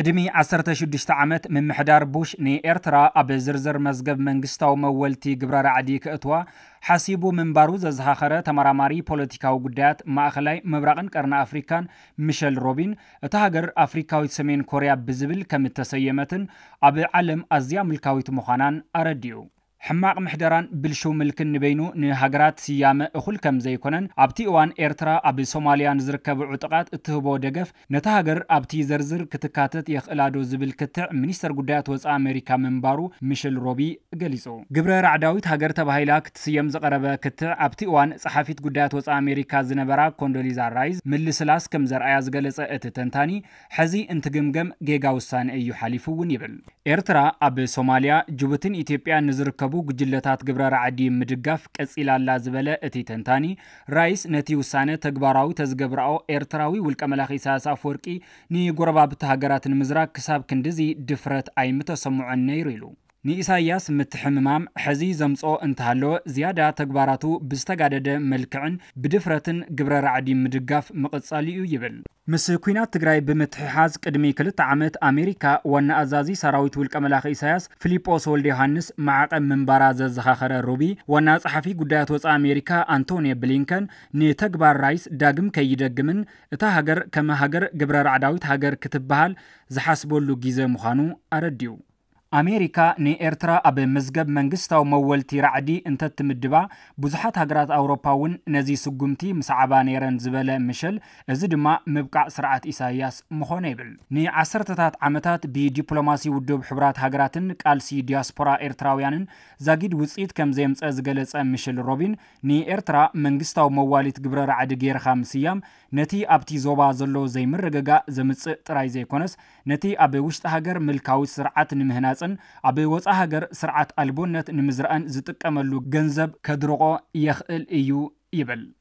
ቅድሚ 16 ዓመት ምምሕዳር ቡሽ ንኤርትራ ኣብ ዝርዝር መዝገብ መንግስታዊ መወልቲ ግብረ ራዕዲ ክእትዋ ሓሲቡ ምንባሩ ዘዘኻኸረ ተመራማሪ ፖለቲካዊ ጉዳያት ማእኸላይ ምብራቕን ቀርኒ ኣፍሪካን ሚሸል ሮቢን እታ ሃገር ኣፍሪካዊት ሰሜን ኮርያ ብዝብል ከም እተሰየመትን ኣብ ዓለም ኣዝያ ምልካዊት ምዃናን ኣረዲኡ ሕማቕ ምሕደራን ብልሹው ምልክን ንበይኑ ንሃገራት ስያመ እኹል ከም ዘይኮነን ኣብቲ እዋን ኤርትራ ኣብ ሶማልያ ንዝርከብ ዕጡቃት እትህቦ ደገፍ ነታ ሃገር ኣብቲ ዝርዝር ክትካተት የኽእላዶ ዝብል ክትዕ ሚኒስተር ጉዳያት ወፃኢ ኣሜሪካ ምንባሩ ሚሸል ሮቢ ገሊጹ ግብረ ራዕዳዊት ሃገር ተባሂላ ክትስየም ዝቐረበ ክትዕ ኣብቲ እዋን ፀሓፊት ጉዳያት ወፃኢ ኣሜሪካ ዝነበራ ኮንዶሊዛ ራይዝ ምልስላስ ከም ዘርኣያ ዝገለጸ እቲ ተንታኒ ሕዚ እንትግምገም ጌጋ ውሳነ እዩ ሓሊፉ እውን ይብል ኤርትራ ኣብ ሶማልያ ጅቡትን ኢትዮጵያ ንዝርከቡ ጉጅለታት ግብረ ራዕዲ ምድጋፍ ቀፂላ ዝበለ እቲ ተንታኒ ራይስ ነቲ ውሳነ ተግባራዊ ተዝገብርኦ ኤርትራዊ ውልቀ መላኺ ሳያስ አፈወርቂ ንጎረባብቲ ሃገራት ንምዝራግ ክሳብ ክንዲዚ ድፍረት ኣይምተሰምዖን ነይሩ ኢሉ ንኢሳይያስ ምትሕምማም ሕዚ ዘምጾ እንተሃለወ ዝያዳ ተግባራቱ ብዝተጋደደ መልክዕን ብድፍረትን ግብረ ራዕዲ ምድጋፍ ምቕጻል እዩ ይብል ምስ ኩናት ትግራይ ብምትሕሓዝ ቅድሚ ክልተ ዓመት ኣሜሪካ ዋና ኣዛዚ ሰራዊት ውልቀ መላኺ ኢሳያስ ፊልጶስ ወልደ ዮሃንስ መዓቐ ምንባራ ዘዘኻኸረ ሩቢ ዋና ጸሓፊ ጉዳያት ወፃኢ ኣሜሪካ ኣንቶኒ ብሊንከን ንተግባር ራይስ ዳግም ከይደግምን እታ ሃገር ከመ ሃገር ግብረ ራዕዳዊት ሃገር ክትበሃል ዝሓስበሉ ግዜ ምዃኑ ኣረድዩ ኣሜሪካ ንኤርትራ ኣብ መዝገብ መንግስታዊ መወልቲ ራዕዲ እንተትምድባ ብዙሓት ሃገራት ኣውሮፓ እውን ነዚ ስጉምቲ ምስ ዓባ ነይረን ዝበለ ምሸል እዚ ድማ ምብቃዕ ስርዓት ኢሳያስ ምኾነ ይብል ንዓሰርተታት ዓመታት ብዲፕሎማሲ ውድብ ሕቡራት ሃገራትን ቃልሲ ዲያስፖራ ኤርትራውያንን ዛጊድ ውፅኢት ከም ዘየምፀ ዝገለፀ ምሽል ሮቢን ንኤርትራ መንግስታዊ መዋሊት ግብረ ራዕዲ ጌርካ ምስያም ነቲ ኣብቲ ዞባ ዘሎ ዘይምርግጋእ ዘምፅእ ጥራይ ዘይኮነስ ነቲ ኣብ ውሽጢ ሃገር ምልካዊ ስርዓት ንምህናፅ نمغلصن ابي وصه هاجر سرعه البونت نمزران زتقملو جنزب كدرقو يخل ايو يبل